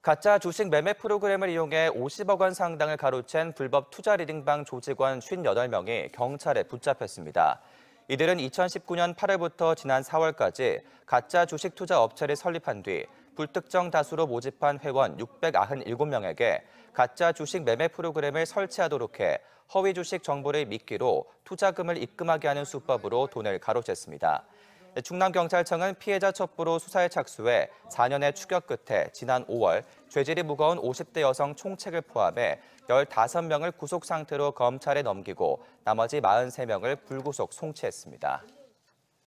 가짜 주식 매매 프로그램을 이용해 50억 원 상당을 가로챈 불법 투자 리딩방 조직원 58명이 경찰에 붙잡혔습니다. 이들은 2019년 8월부터 지난 4월까지 가짜 주식 투자 업체를 설립한 뒤 불특정 다수로 모집한 회원 697명에게 가짜 주식 매매 프로그램을 설치하도록 해 허위 주식 정보를 미끼로 투자금을 입금하게 하는 수법으로 돈을 가로챘습니다. 충남경찰청은 피해자 첩보로 수사에 착수해 4년의 추격 끝에 지난 5월 죄질이 무거운 50대 여성 총책을 포함해 15명을 구속 상태로 검찰에 넘기고 나머지 43명을 불구속 송치했습니다.